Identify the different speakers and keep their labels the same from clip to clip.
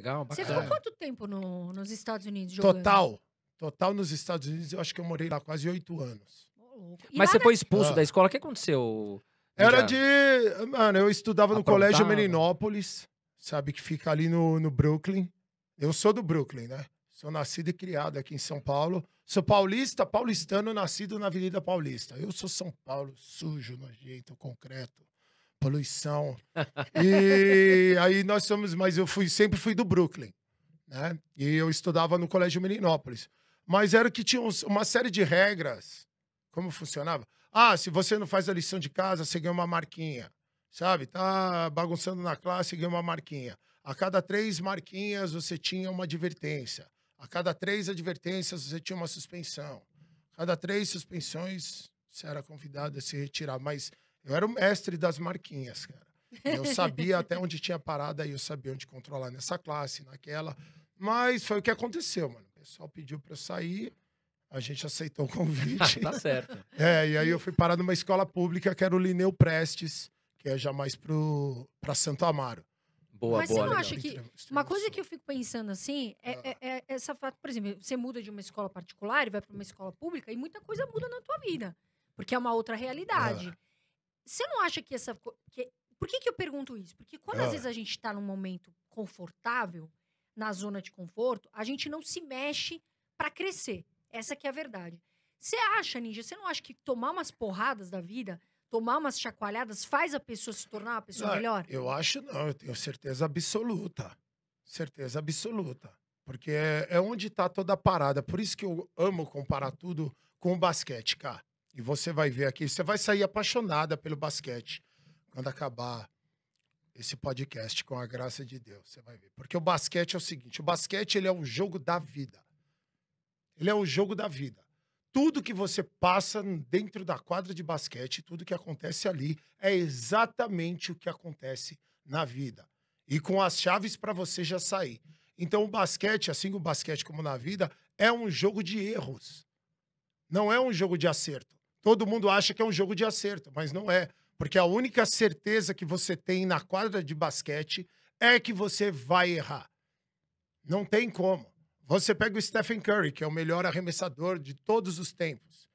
Speaker 1: Legal, bacana. Você ficou
Speaker 2: quanto tempo no, nos Estados Unidos jogando? Total.
Speaker 1: Total nos Estados Unidos, eu acho que eu morei lá quase oito anos. E Mas você foi expulso ah. da
Speaker 2: escola, o que aconteceu? Era de.
Speaker 1: Mano, eu estudava Aprontava. no colégio Meninópolis, sabe, que fica ali no, no Brooklyn. Eu sou do Brooklyn, né? Sou nascido e criado aqui em São Paulo. Sou paulista, paulistano, nascido na Avenida Paulista. Eu sou São Paulo, sujo, nojento, concreto poluição. E aí nós somos, mas eu fui sempre fui do Brooklyn, né? E eu estudava no Colégio Meninópolis. Mas era que tinha uma série de regras. Como funcionava? Ah, se você não faz a lição de casa, você ganha uma marquinha. Sabe? Tá bagunçando na classe, ganha uma marquinha. A cada três marquinhas, você tinha uma advertência. A cada três advertências, você tinha uma suspensão. A cada três suspensões, você era convidado a se retirar. Mas eu era o mestre das marquinhas, cara. Eu sabia até onde tinha parada e eu sabia onde controlar nessa classe, naquela. Mas foi o que aconteceu, mano. O pessoal pediu para eu sair, a gente aceitou o convite. tá certo. É, e aí eu fui parar numa escola pública que era o Lineu Prestes, que é já mais para Santo Amaro. Boa, Mas boa, você não acha que.
Speaker 2: Uma coisa que eu fico pensando assim é, ah. é, é essa fato, por exemplo, você muda de uma escola particular e vai para uma escola pública e muita coisa muda na tua vida. Porque é uma outra realidade. Ah. Você não acha que essa. Que, por que, que eu pergunto isso? Porque quando ah. às vezes ah. a gente está num momento confortável, na zona de conforto, a gente não se mexe para crescer. Essa que é a verdade. Você acha, Ninja, você não acha que tomar umas porradas da vida, tomar umas chacoalhadas, faz a pessoa se tornar uma pessoa não, melhor?
Speaker 1: Eu acho não, eu tenho certeza absoluta. Certeza absoluta. Porque é, é onde está toda a parada. Por isso que eu amo comparar tudo com o basquete, cara. E você vai ver aqui, você vai sair apaixonada pelo basquete quando acabar esse podcast com a graça de Deus, você vai ver. Porque o basquete é o seguinte, o basquete ele é o jogo da vida. Ele é o jogo da vida. Tudo que você passa dentro da quadra de basquete, tudo que acontece ali é exatamente o que acontece na vida. E com as chaves para você já sair. Então o basquete, assim o basquete como na vida, é um jogo de erros. Não é um jogo de acerto. Todo mundo acha que é um jogo de acerto, mas não é. Porque a única certeza que você tem na quadra de basquete é que você vai errar. Não tem como. Você pega o Stephen Curry, que é o melhor arremessador de todos os tempos,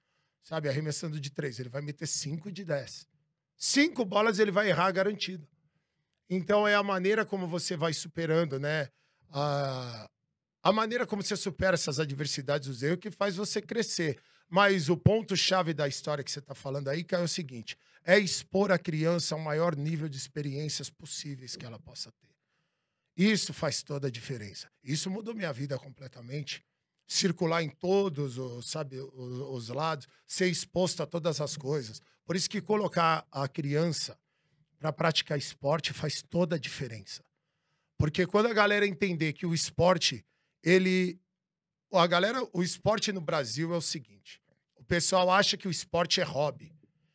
Speaker 1: sabe? Arremessando de três, ele vai meter cinco de dez. Cinco bolas ele vai errar garantido. Então é a maneira como você vai superando, né? A, a maneira como você supera essas adversidades, os erros, que faz você crescer. Mas o ponto-chave da história que você está falando aí, que é o seguinte: é expor a criança ao maior nível de experiências possíveis que ela possa ter. Isso faz toda a diferença. Isso mudou minha vida completamente. Circular em todos os, sabe, os, os lados, ser exposto a todas as coisas. Por isso que colocar a criança para praticar esporte faz toda a diferença. Porque quando a galera entender que o esporte ele a galera, o esporte no Brasil é o seguinte: o pessoal acha que o esporte é hobby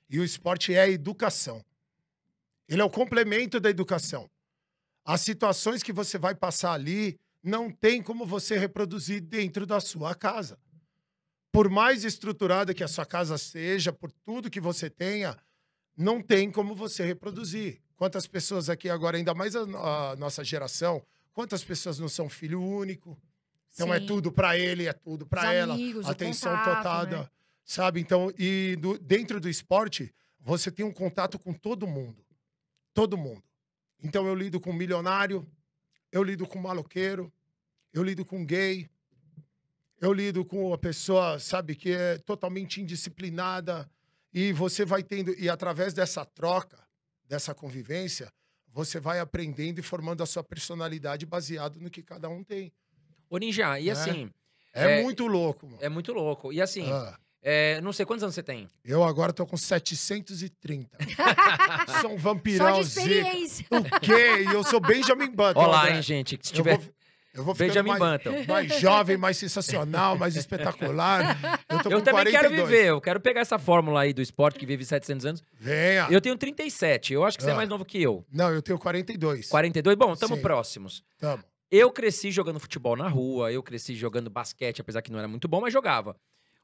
Speaker 1: e o esporte é educação. Ele é o complemento da educação. As situações que você vai passar ali não tem como você reproduzir dentro da sua casa. Por mais estruturada que a sua casa seja, por tudo que você tenha, não tem como você reproduzir. Quantas pessoas aqui agora, ainda mais a, a nossa geração, quantas pessoas não são filho único? Então é Sim. é tudo para ele, é tudo para ela, amigos, atenção totada, né? sabe? Então, e do, dentro do esporte, você tem um contato com todo mundo. Todo mundo. Então eu lido com milionário, eu lido com maloqueiro, eu lido com gay, eu lido com a pessoa, sabe, que é totalmente indisciplinada. E você vai tendo, e através dessa troca, dessa convivência, você vai aprendendo e formando a sua personalidade baseado no que
Speaker 2: cada um tem. Ô, Ninja, e né? assim. É, é muito louco, mano. É muito louco. E assim. Ah. É, não sei quantos anos você tem.
Speaker 1: Eu agora tô com 730.
Speaker 2: sou um vampirão Só de experiência. O quê? E eu sou Benjamin
Speaker 1: Button. Olá, hein, gente. Se tiver... Eu vou,
Speaker 2: eu vou Benjamin mais, Button. mais jovem,
Speaker 1: mais sensacional, mais espetacular. Eu, eu também 42. quero viver.
Speaker 2: Eu quero pegar essa fórmula aí do esporte que vive 700 anos. Venha. Eu tenho 37. Eu acho que você é ah. mais novo que eu. Não, eu tenho
Speaker 1: 42.
Speaker 2: 42? Bom, estamos próximos. Tamo. Eu cresci jogando futebol na rua, eu cresci jogando basquete, apesar que não era muito bom, mas jogava.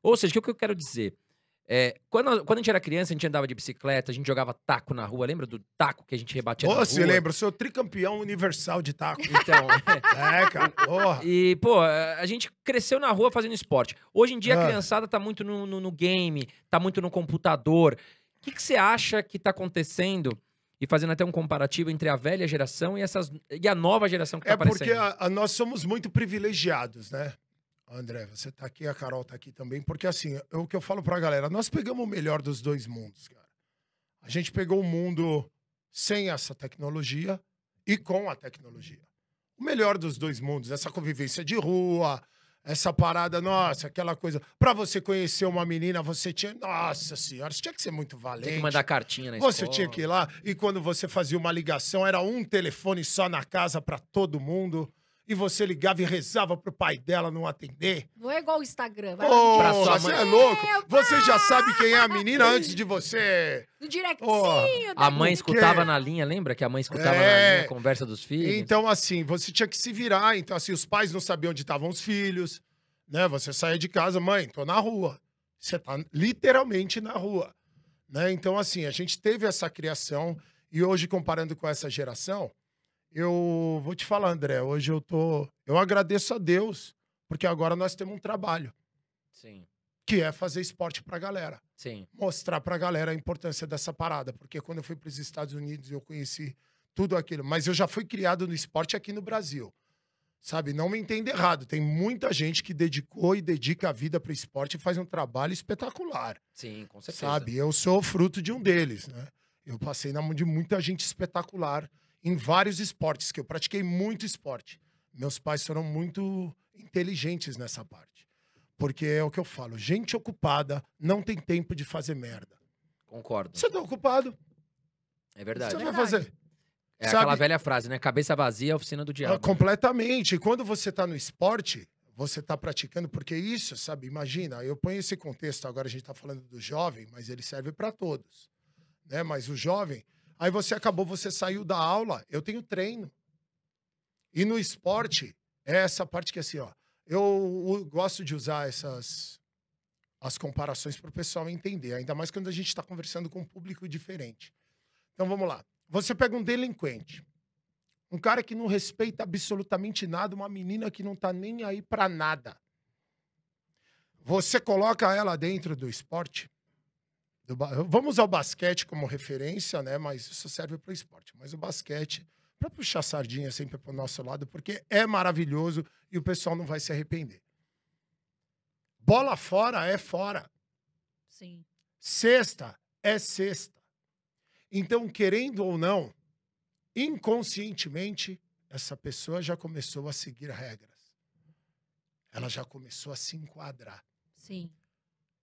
Speaker 2: Ou seja, o que eu quero dizer? É, quando, quando a gente era criança, a gente andava de bicicleta, a gente jogava taco na rua. Lembra do taco que a gente rebatia na rua? Você lembra?
Speaker 1: Eu sou tricampeão universal de taco. Então,
Speaker 2: é. é, cara, porra. E, pô, a gente cresceu na rua fazendo esporte. Hoje em dia, ah. a criançada tá muito no, no, no, game, tá muito no computador. O que, que você acha que tá acontecendo e fazendo até um comparativo entre a velha geração e, essas, e a nova geração que está é aparecendo. É
Speaker 1: porque a, a, nós somos muito privilegiados, né? André, você está aqui, a Carol está aqui também, porque assim, é o que eu falo para a galera, nós pegamos o melhor dos dois mundos, cara. A gente pegou o mundo sem essa tecnologia e com a tecnologia. O melhor dos dois mundos, essa convivência de rua, essa parada, nossa, aquela coisa. Pra você conhecer uma menina, você tinha. Nossa senhora, você tinha que ser muito valente.
Speaker 2: Tem que mandar cartinha na Você escola. tinha
Speaker 1: que ir lá. E quando você fazia uma ligação, era um telefone só na casa pra todo mundo e você ligava e rezava pro pai dela não atender.
Speaker 2: Não é igual o Instagram. Vai oh, pra sua Você mãe. é louco. você já
Speaker 1: sabe quem é a menina antes de você. No directinho. Oh. A mãe escutava que...
Speaker 2: na linha, lembra que a mãe escutava é... na linha a conversa dos filhos?
Speaker 1: Então, assim, você tinha que se virar. Então, assim, os pais não sabiam onde estavam os filhos. Né? Você saia de casa, mãe, tô na rua. Você tá literalmente na rua. Né? Então, assim, a gente teve essa criação. E hoje, comparando com essa geração, eu vou te falar, André, hoje eu tô. Eu agradeço a Deus, porque agora nós temos um trabalho. Sim. Que é fazer esporte pra galera. Sim. Mostrar pra galera a importância dessa parada. Porque quando eu fui para os Estados Unidos, eu conheci tudo aquilo. Mas eu já fui criado no esporte aqui no Brasil. Sabe? Não me entenda errado. Tem muita gente que dedicou e dedica a vida pro esporte e faz um trabalho
Speaker 2: espetacular. Sim, com certeza. Sabe?
Speaker 1: Eu sou fruto de um deles, né? Eu passei na mão de muita gente espetacular em vários esportes, que eu pratiquei muito esporte. Meus pais foram muito inteligentes nessa parte. Porque é o que eu falo, gente ocupada não tem tempo de fazer merda.
Speaker 2: Concordo. Você tá ocupado. É verdade. Você é vai fazer. É Sabe? aquela velha frase, né? Cabeça vazia, oficina do diabo. Ah,
Speaker 1: completamente. E quando você tá no esporte, você está praticando, porque isso, sabe? Imagina, eu ponho esse contexto, agora a gente está falando do jovem, mas ele serve para todos. Né? Mas o jovem, Aí você acabou, você saiu da aula, eu tenho treino. E no esporte, é essa parte que assim, ó. Eu gosto de usar essas as comparações para o pessoal entender, ainda mais quando a gente está conversando com um público diferente. Então vamos lá. Você pega um delinquente, um cara que não respeita absolutamente nada, uma menina que não está nem aí para nada. Você coloca ela dentro do esporte, Vamos ao basquete como referência, né? Mas isso serve para o esporte. Mas o basquete, para puxar sardinha sempre para o nosso lado, porque é maravilhoso e o pessoal não vai se arrepender. Bola fora é fora. Sim. Sexta é sexta. Então, querendo ou não, inconscientemente, essa pessoa já começou a seguir regras. Ela já começou a se enquadrar. Sim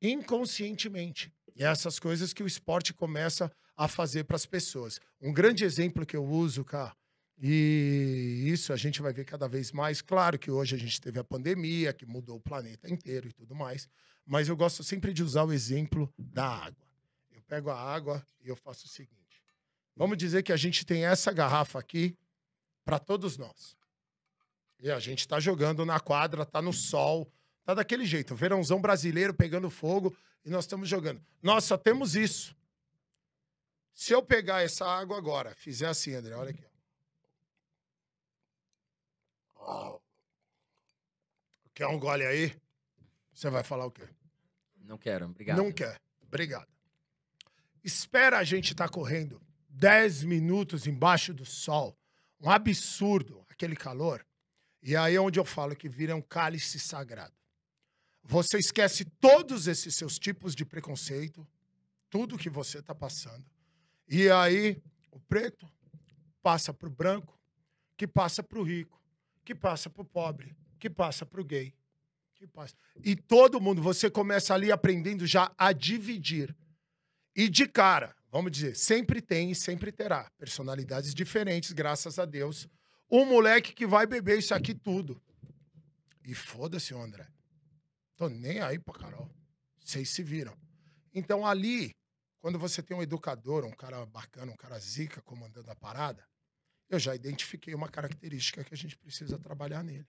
Speaker 1: inconscientemente. E é essas coisas que o esporte começa a fazer para as pessoas. Um grande exemplo que eu uso, cara, e isso a gente vai ver cada vez mais. Claro que hoje a gente teve a pandemia, que mudou o planeta inteiro e tudo mais, mas eu gosto sempre de usar o exemplo da água. Eu pego a água e eu faço o seguinte: vamos dizer que a gente tem essa garrafa aqui para todos nós. E a gente está jogando na quadra, está no sol, tá daquele jeito. Verãozão brasileiro pegando fogo e nós estamos jogando. Nós só temos isso. Se eu pegar essa água agora, fizer assim, André, olha aqui. Quer um gole aí? Você vai falar o quê?
Speaker 2: Não quero, obrigado. Não quer, obrigado.
Speaker 1: Espera a gente estar tá correndo 10 minutos embaixo do sol. Um absurdo aquele calor. E aí é onde eu falo que vira um cálice sagrado. Você esquece todos esses seus tipos de preconceito, tudo que você está passando. E aí, o preto passa para o branco, que passa para o rico, que passa para o pobre, que passa para o gay. Que passa... E todo mundo, você começa ali aprendendo já a dividir. E de cara, vamos dizer, sempre tem e sempre terá personalidades diferentes, graças a Deus. Um moleque que vai beber isso aqui tudo. E foda-se, André. Tô nem aí pra Carol. Vocês se viram. Então ali, quando você tem um educador, um cara bacana, um cara zica comandando a parada, eu já identifiquei uma característica que a gente precisa trabalhar nele.